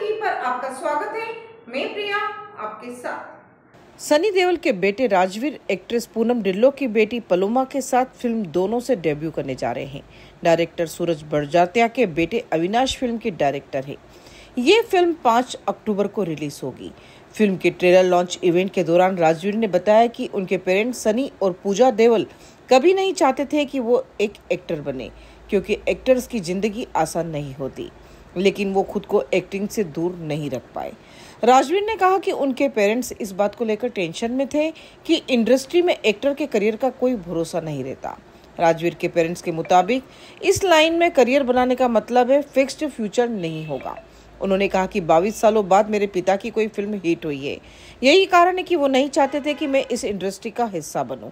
TV पर आपका स्वागत है मैं प्रिया आपके साथ सनी देओल के बेटे राजवीर एक्ट्रेस पूनम डिल्लो की बेटी पलोमा के साथ फिल्म दोनों से डेब्यू करने जा रहे हैं डायरेक्टर सूरज बड़जात्या के बेटे अविनाश फिल्म के डायरेक्टर हैं ये फिल्म 5 अक्टूबर को रिलीज होगी फिल्म के ट्रेलर लॉन्च इवेंट के दौरान राजवीर ने बताया कि उनके पेरेंट्स सनी और पूजा देवल कभी नहीं चाहते थे कि वो एक एक्टर बने क्योंकि एक्टर्स की जिंदगी आसान नहीं होती लेकिन वो खुद को एक्टिंग से दूर नहीं रख पाए राजवीर ने कहा कि उनके पेरेंट्स इस बात को लेकर टेंशन में थे कि इंडस्ट्री में एक्टर के करियर का कोई भरोसा नहीं रहता राजवीर के पेरेंट्स के मुताबिक इस लाइन में करियर बनाने का मतलब है फिक्स्ड फ्यूचर नहीं होगा उन्होंने कहा कि बाईस सालों बाद मेरे पिता की कोई फिल्म हिट हुई है यही कारण है कि वो नहीं चाहते थे कि मैं इस इंडस्ट्री का हिस्सा बनूं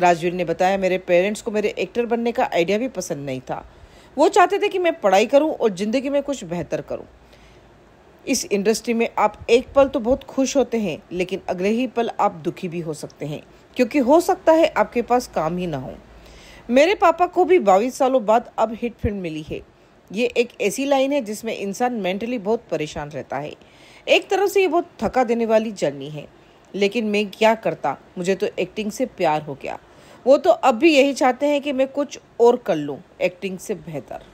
राजवीर ने बताया मेरे पेरेंट्स को मेरे एक्टर बनने का आइडिया भी पसंद नहीं था वो चाहते थे कि मैं पढ़ाई करूँ और ज़िंदगी में कुछ बेहतर करूँ इस इंडस्ट्री में आप एक पल तो बहुत खुश होते हैं लेकिन अगले ही पल आप दुखी भी हो सकते हैं क्योंकि हो सकता है आपके पास काम ही ना हो मेरे पापा को भी बाईस सालों बाद अब हिट फिल्म मिली है ये एक ऐसी लाइन है जिसमें इंसान मेंटली बहुत परेशान रहता है एक तरह से ये बहुत थका देने वाली जर्नी है लेकिन मैं क्या करता मुझे तो एक्टिंग से प्यार हो गया वो तो अब भी यही चाहते हैं कि मैं कुछ और कर लूं एक्टिंग से बेहतर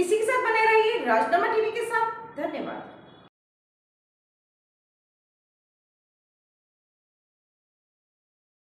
इसी के साथ बने रहिए राजनामा टीवी के साथ